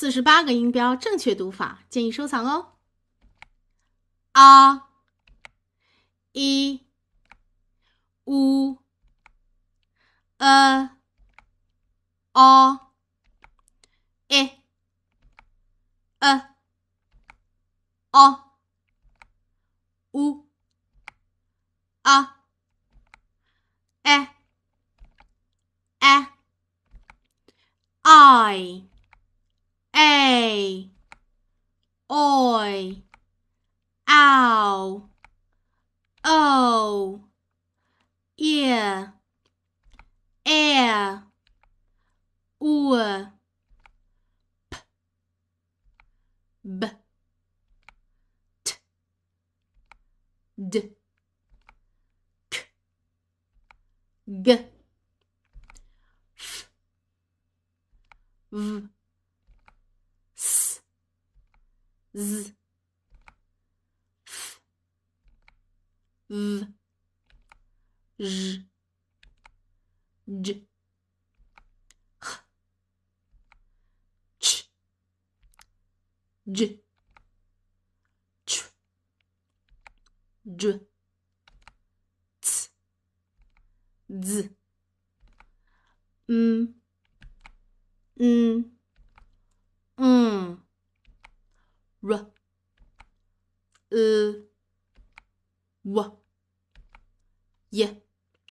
四十八个音标正确读法，建议收藏哦。啊，一，呜，呃，哦，一，呃，哦，呜，啊，哎，哎，i。a oi ow o oh. ear air p b t d k g f v z f v j j h ch j ch j dz 若，呃，我，也。